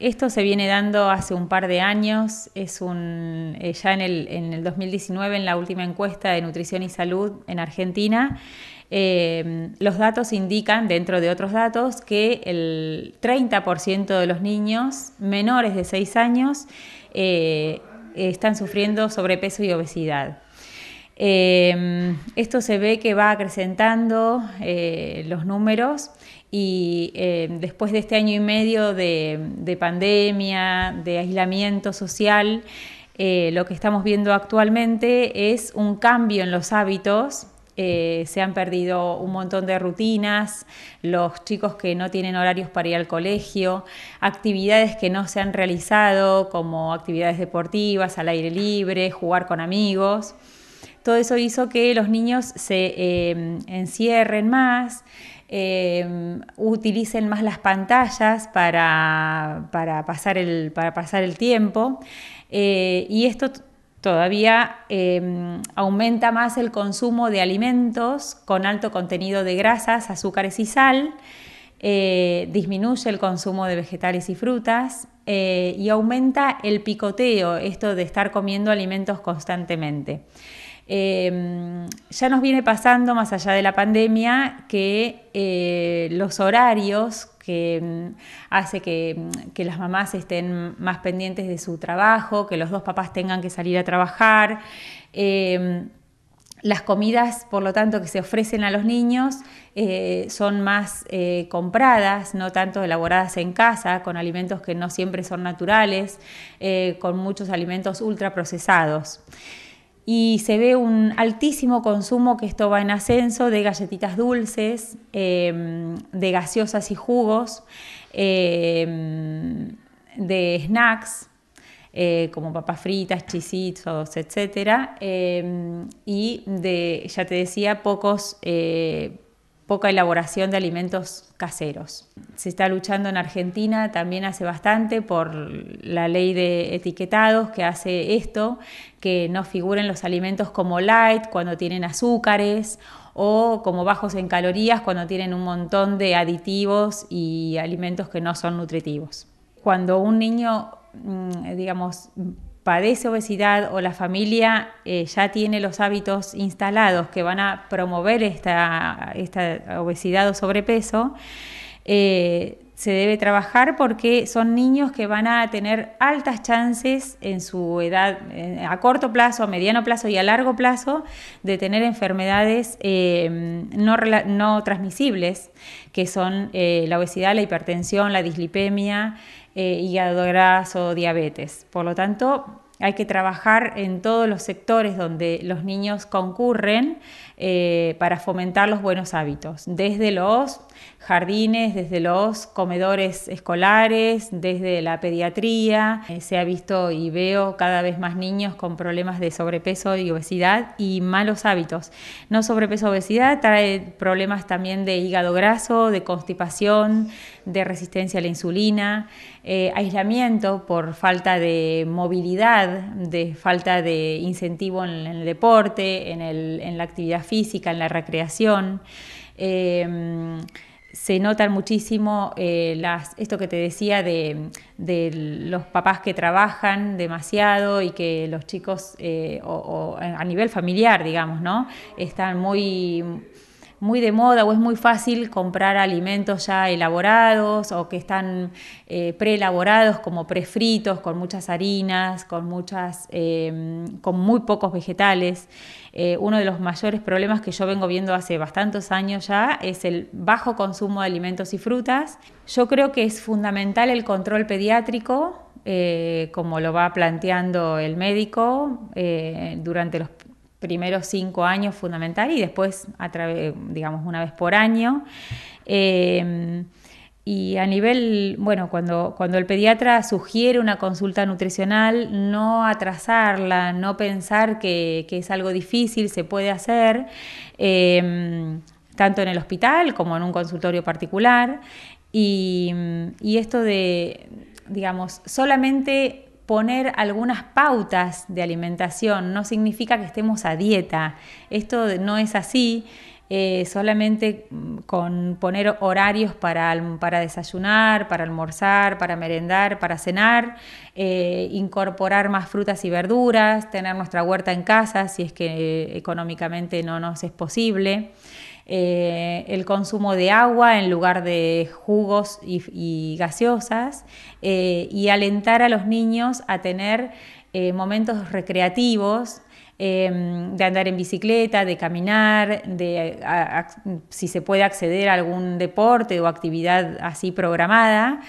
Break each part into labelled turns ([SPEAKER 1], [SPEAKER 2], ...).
[SPEAKER 1] Esto se viene dando hace un par de años, es un, eh, ya en el, en el 2019, en la última encuesta de nutrición y salud en Argentina, eh, los datos indican, dentro de otros datos, que el 30% de los niños menores de 6 años eh, están sufriendo sobrepeso y obesidad. Em, esto se ve que va acrecentando eh, los números y em, después de este año y medio de, pandemia, de aislamiento social, eh, lo que estamos viendo actualmente es un cambio en los hábitos eh, se han perdido un montón de rutinas, los chicos que no tienen horarios para ir al colegio, actividades que no se han realizado como actividades deportivas al aire libre, jugar con amigos todo eso hizo que los niños se eh, encierren más, eh, utilicen más las pantallas para, pasar, el, para pasar el tiempo eh, y esto todavía em, aumenta más el consumo de alimentos con alto contenido de grasas, azúcares y sal, disminuye el consumo de vegetales y frutas y aumenta el picoteo, esto de estar comiendo alimentos constantemente. Em, ya nos viene pasando, más allá de la pandemia, que eh, los horarios que mm, hace mm, que, las mamás estén más pendientes de su trabajo, que los dos papás tengan que salir a trabajar. Em, las comidas, por lo tanto, que se ofrecen a los niños eh, son más eh, compradas, no tanto elaboradas en casa, con alimentos que no siempre son naturales, con muchos alimentos ultraprocesados y se ve un altísimo consumo, que esto va en ascenso, de galletitas dulces, em, de gaseosas y jugos, em, de snacks. Eh, como papas fritas, chisitos, etc. Em, y de, ya te decía, pocos eh, poca elaboración de alimentos caseros. Se está luchando en Argentina también hace bastante por la ley de etiquetados que hace esto, que no figuren los alimentos como light cuando tienen azúcares o como bajos en calorías cuando tienen un montón de aditivos y alimentos que no son nutritivos. Cuando un niño, mm, digamos, padece obesidad o la familia eh, ya tiene los hábitos instalados que van a promover esta, obesidad o sobrepeso, eh, se debe trabajar porque son niños que van a tener altas chances en su edad, a corto plazo, a mediano plazo y a largo plazo, de tener enfermedades em, no, transmisibles, que son eh, la obesidad, la hipertensión, la dislipemia, eh, hígado graso, diabetes. Por lo tanto, hay que trabajar en todos los sectores donde los niños concurren eh, para fomentar los buenos hábitos, desde los jardines, desde los comedores escolares, desde la pediatría. Eh, se ha visto y veo cada vez más niños con problemas de sobrepeso y obesidad y malos hábitos. No sobrepeso, obesidad trae problemas también de hígado graso, de constipación, de resistencia a la insulina, eh, aislamiento por falta de movilidad de falta de incentivo en, el deporte, en, la actividad física, en la recreación. Em, se notan muchísimo eh, las, esto que te decía de, los papás que trabajan demasiado y que los chicos, eh, a nivel familiar, digamos, ¿no? Están muy muy de moda o es muy fácil comprar alimentos ya elaborados o que están eh, preelaborados como prefritos con muchas harinas, con, muchas, em, con muy pocos vegetales. Eh, uno de los mayores problemas que yo vengo viendo hace bastantes años ya es el bajo consumo de alimentos y frutas. Yo creo que es fundamental el control pediátrico eh, como lo va planteando el médico durante los, primeros cinco años fundamental y después, a eh, digamos, una vez por año. Eh, y a nivel, bueno, cuando, cuando el pediatra sugiere una consulta nutricional, no atrasarla, no pensar que, es algo difícil, se puede hacer, em, tanto en el hospital como en un consultorio particular. Y, y esto de, digamos, solamente poner algunas pautas de alimentación, no significa que estemos a dieta, esto no es así. Eh, solamente mm, con poner horarios para, para, desayunar, para almorzar, para merendar, para cenar, eh, incorporar más frutas y verduras, tener nuestra huerta en casa si es que eh, económicamente no nos es posible. Eh, el consumo de agua en lugar de jugos y, gaseosas eh, y alentar a los niños a tener eh, momentos recreativos em, de andar en bicicleta, de caminar, de si se puede acceder a algún deporte o actividad así programada,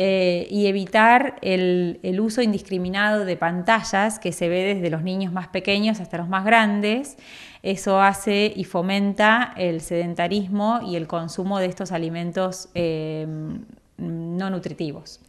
[SPEAKER 1] y evitar el, uso indiscriminado de pantallas que se ve desde los niños más pequeños hasta los más grandes. Eso hace y fomenta el sedentarismo y el consumo de estos alimentos eh, no nutritivos.